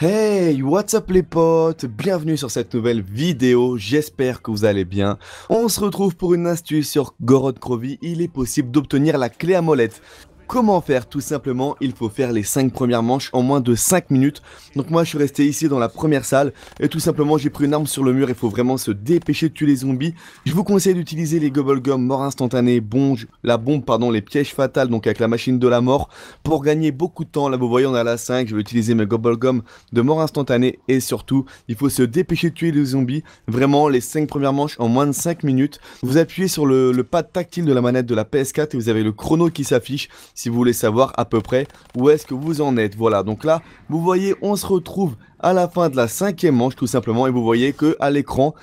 Hey, what's up les potes Bienvenue sur cette nouvelle vidéo, j'espère que vous allez bien. On se retrouve pour une astuce sur Gorod Krovi, il est possible d'obtenir la clé à molette. Comment faire Tout simplement, il faut faire les 5 premières manches en moins de 5 minutes. Donc moi, je suis resté ici dans la première salle et tout simplement, j'ai pris une arme sur le mur. Il faut vraiment se dépêcher de tuer les zombies. Je vous conseille d'utiliser les gobelgums mort instantané, bonge, la bombe, pardon, les pièges fatales, donc avec la machine de la mort, pour gagner beaucoup de temps. Là, vous voyez, on est à la 5. Je vais utiliser mes gobblegum de mort instantanée et surtout, il faut se dépêcher de tuer les zombies. Vraiment, les 5 premières manches en moins de 5 minutes. Vous appuyez sur le, le pad tactile de la manette de la PS4 et vous avez le chrono qui s'affiche si vous voulez savoir à peu près où est-ce que vous en êtes. Voilà, donc là, vous voyez, on se retrouve à la fin de la cinquième manche tout simplement, et vous voyez que à l'écran,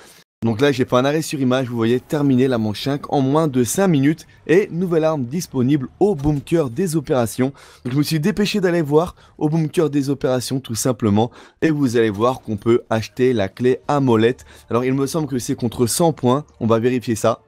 donc là, j'ai fait un arrêt sur image, vous voyez terminer la manche 5 en moins de 5 minutes et nouvelle arme disponible au bunker des opérations. Donc, je me suis dépêché d'aller voir au bunker des opérations tout simplement et vous allez voir qu'on peut acheter la clé à molette. Alors il me semble que c'est contre 100 points, on va vérifier ça.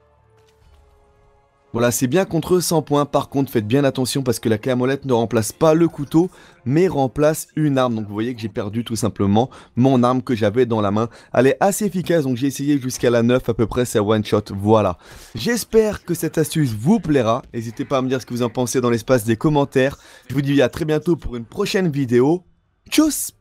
Voilà, c'est bien contre 100 points. Par contre, faites bien attention parce que la camolette ne remplace pas le couteau, mais remplace une arme. Donc, vous voyez que j'ai perdu tout simplement mon arme que j'avais dans la main. Elle est assez efficace, donc j'ai essayé jusqu'à la 9 à peu près, c'est one shot. Voilà. J'espère que cette astuce vous plaira. N'hésitez pas à me dire ce que vous en pensez dans l'espace des commentaires. Je vous dis à très bientôt pour une prochaine vidéo. Tchuss